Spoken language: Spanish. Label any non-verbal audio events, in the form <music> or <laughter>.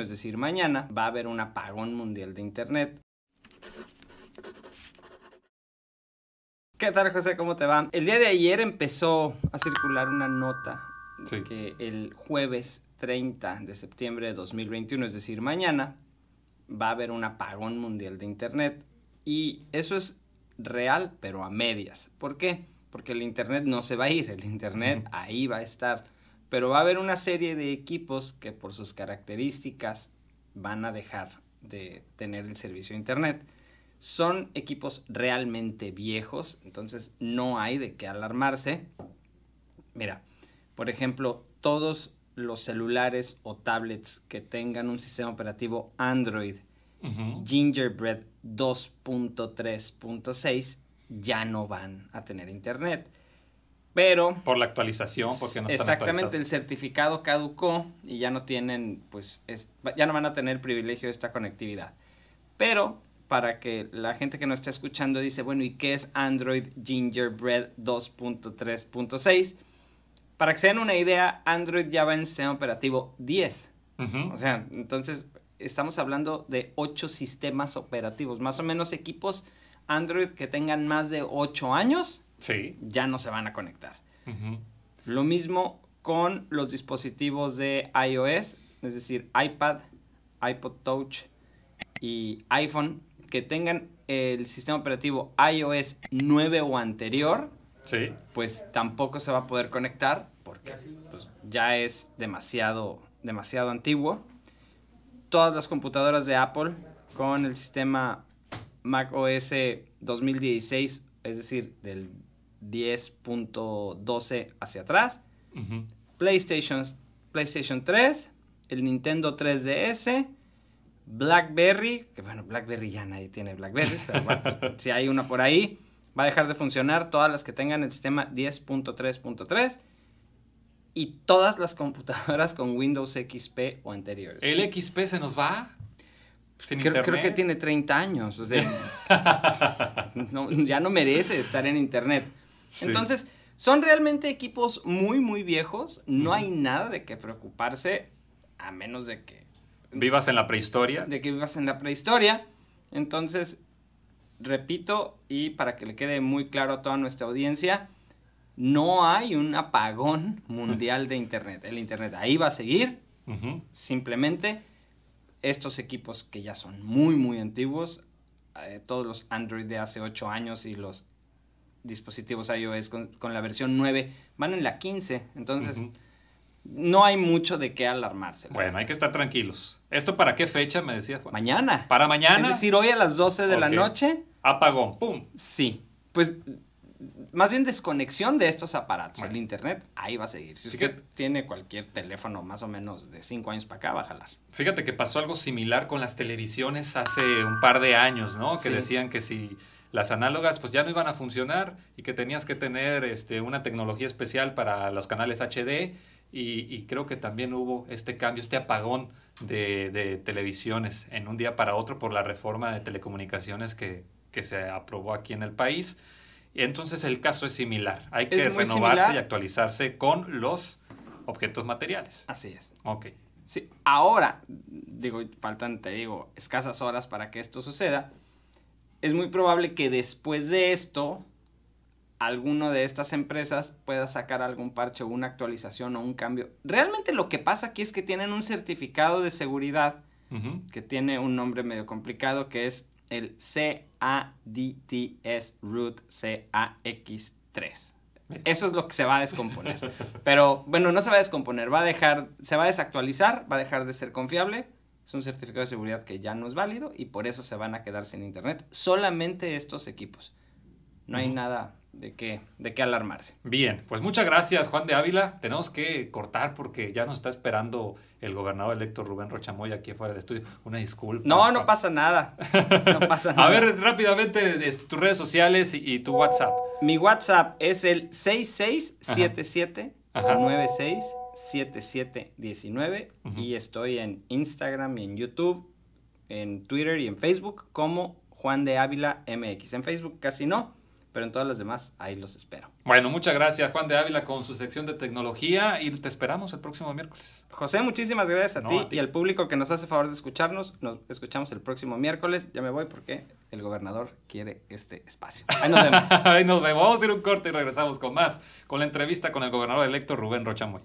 Es decir, mañana va a haber un apagón mundial de Internet. ¿Qué tal, José? ¿Cómo te va? El día de ayer empezó a circular una nota de que el jueves 30 de septiembre de 2021, es decir, mañana, va a haber un apagón mundial de Internet. Y eso es real, pero a medias. ¿Por qué? Porque el Internet no se va a ir, el Internet ahí va a estar. Pero va a haber una serie de equipos que por sus características van a dejar de tener el servicio de Internet. Son equipos realmente viejos, entonces no hay de qué alarmarse. Mira, por ejemplo, todos los celulares o tablets que tengan un sistema operativo Android Gingerbread 2.3.6 ya no van a tener internet. Pero... Por la actualización, porque no están Exactamente, el certificado caducó y ya no tienen, pues, ya no van a tener el privilegio de esta conectividad. Pero para que la gente que nos está escuchando dice, bueno, ¿y qué es Android Gingerbread 2.3.6? Para que se den una idea, Android ya va en sistema operativo 10. O sea, entonces estamos hablando de 8 sistemas operativos, más o menos equipos Android que tengan más de 8 años sí. ya no se van a conectar. Lo mismo con los dispositivos de iOS, es decir, iPad, iPod Touch y iPhone, que tengan el sistema operativo iOS 9 o anterior, sí. pues tampoco se va a poder conectar porque pues, ya es demasiado, demasiado antiguo. Todas las computadoras de Apple con el sistema Mac OS 2016, es decir, del 10.12 hacia atrás. PlayStation, PlayStation 3, el Nintendo 3DS, BlackBerry, que bueno, BlackBerry ya nadie tiene BlackBerry, pero bueno, si <laughs> hay una por ahí, va a dejar de funcionar todas las que tengan el sistema 10.3.3 y todas las computadoras con Windows XP o anteriores. ¿El XP se nos va? creo, que tiene 30 años, o sea, <laughs> ya no merece estar en Internet. Entonces, son realmente equipos muy, muy viejos. No hay nada de qué preocuparse, a menos de que... Vivas en la prehistoria. De que vivas en la prehistoria. Entonces, repito, y para que le quede muy claro a toda nuestra audiencia, no hay un apagón <laughs> mundial de Internet. El Internet ahí va a seguir. Simplemente estos equipos que ya son muy, muy antiguos, eh, todos los Android de hace 8 años y los dispositivos iOS con, con la versión 9, van en la 15, entonces... No hay mucho de qué alarmarse. Bueno, hay que estar tranquilos. ¿Esto para qué fecha me decías? Mañana. ¿Para mañana? Es decir, hoy a las 12 de la noche. Apagón, pum. Sí. Pues más bien desconexión de estos aparatos. El internet ahí va a seguir. Si usted tiene cualquier teléfono más o menos de 5 años para acá, va a jalar. Fíjate que pasó algo similar con las televisiones hace un par de años, ¿no? Que decían que si las análogas pues ya no iban a funcionar y que tenías que tener este, una tecnología especial para los canales HD y, creo que también hubo este cambio, este apagón de, de, televisiones en un día para otro por la reforma de telecomunicaciones que, se aprobó aquí en el país. entonces el caso es similar, hay que renovarse y actualizarse con los objetos materiales. Así es. Ok. Sí, ahora, digo, faltan, te digo, escasas horas para que esto suceda, es muy probable que después de esto, alguno de estas empresas pueda sacar algún parche o una actualización o un cambio. Realmente lo que pasa aquí es que tienen un certificado de seguridad que tiene un nombre medio complicado que es el CADTS Root CAX3. Eso es lo que se va a descomponer. Pero bueno, no se va a descomponer, va a dejar, se va a desactualizar, va a dejar de ser confiable es un certificado de seguridad que ya no es válido y por eso se van a quedar sin internet. Solamente estos equipos. No hay nada de qué, de qué alarmarse. Bien, pues muchas gracias Juan de Ávila. Tenemos que cortar porque ya nos está esperando el gobernador electo Rubén Rochamoy aquí afuera del estudio. Una disculpa. No, no pasa nada. <laughs> A ver, rápidamente este, tus redes sociales y, tu WhatsApp. Mi WhatsApp es el 6677. 967719 y estoy en Instagram y en YouTube, en Twitter y en Facebook como Juan de Ávila MX. En Facebook casi no, pero en todas las demás ahí los espero. Bueno, muchas gracias Juan de Ávila con su sección de tecnología y te esperamos el próximo miércoles. José, muchísimas gracias a, ti, y al público que nos hace favor de escucharnos. Nos escuchamos el próximo miércoles. Ya me voy porque el gobernador quiere este espacio. Ahí nos vemos. <laughs> ahí nos vemos. Vamos a ir un corte y regresamos con más, con la entrevista con el gobernador electo Rubén Rochamoy.